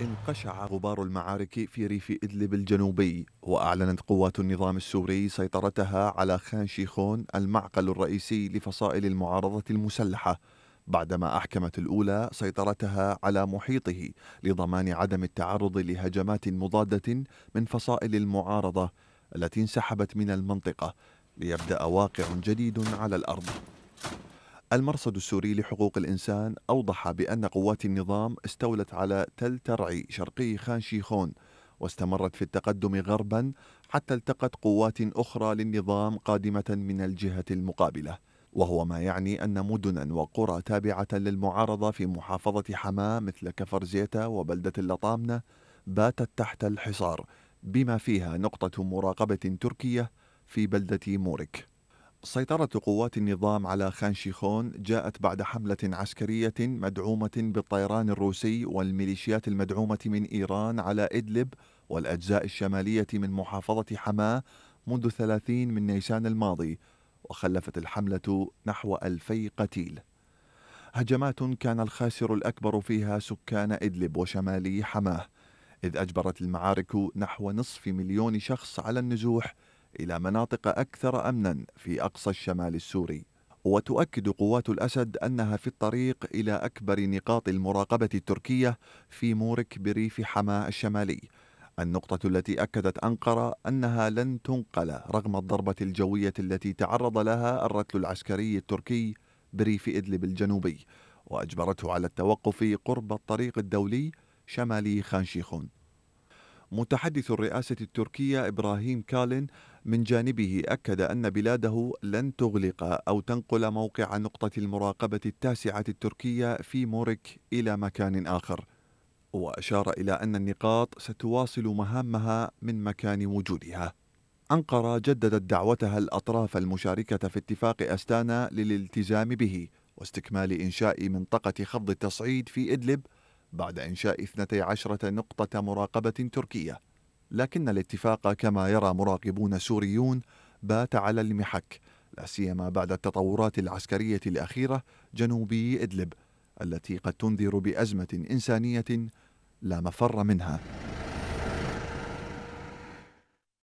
انقشع غبار المعارك في ريف إدلب الجنوبي وأعلنت قوات النظام السوري سيطرتها على خان شيخون المعقل الرئيسي لفصائل المعارضة المسلحة بعدما أحكمت الأولى سيطرتها على محيطه لضمان عدم التعرض لهجمات مضادة من فصائل المعارضة التي انسحبت من المنطقة ليبدأ واقع جديد على الأرض المرصد السوري لحقوق الإنسان أوضح بأن قوات النظام استولت على تل ترعي شرقي خان شيخون واستمرت في التقدم غربا حتى التقت قوات أخرى للنظام قادمة من الجهة المقابلة وهو ما يعني أن مدنا وقرى تابعة للمعارضة في محافظة حماة مثل كفر زيتا وبلدة اللطامنة باتت تحت الحصار بما فيها نقطة مراقبة تركية في بلدة مورك سيطرة قوات النظام على خانشيخون جاءت بعد حملة عسكرية مدعومة بالطيران الروسي والميليشيات المدعومة من إيران على إدلب والأجزاء الشمالية من محافظة حماة منذ 30 من نيسان الماضي وخلفت الحملة نحو ألفي قتيل هجمات كان الخاسر الأكبر فيها سكان إدلب وشمالي حماه إذ أجبرت المعارك نحو نصف مليون شخص على النزوح إلى مناطق أكثر أمنا في أقصى الشمال السوري وتؤكد قوات الأسد أنها في الطريق إلى أكبر نقاط المراقبة التركية في مورك بريف حماة الشمالي النقطة التي أكدت أنقرة أنها لن تنقل رغم الضربة الجوية التي تعرض لها الرتل العسكري التركي بريف إدلب الجنوبي وأجبرته على التوقف قرب الطريق الدولي شمالي خانشيخون متحدث الرئاسة التركية إبراهيم كالين من جانبه أكد أن بلاده لن تغلق أو تنقل موقع نقطة المراقبة التاسعة التركية في موريك إلى مكان آخر وأشار إلى أن النقاط ستواصل مهامها من مكان وجودها أنقرة جددت دعوتها الأطراف المشاركة في اتفاق أستانا للالتزام به واستكمال إنشاء منطقة خفض التصعيد في إدلب بعد إنشاء 12 نقطة مراقبة تركية لكن الاتفاق كما يرى مراقبون سوريون بات على المحك لا سيما بعد التطورات العسكرية الأخيرة جنوبي إدلب التي قد تنذر بأزمة إنسانية لا مفر منها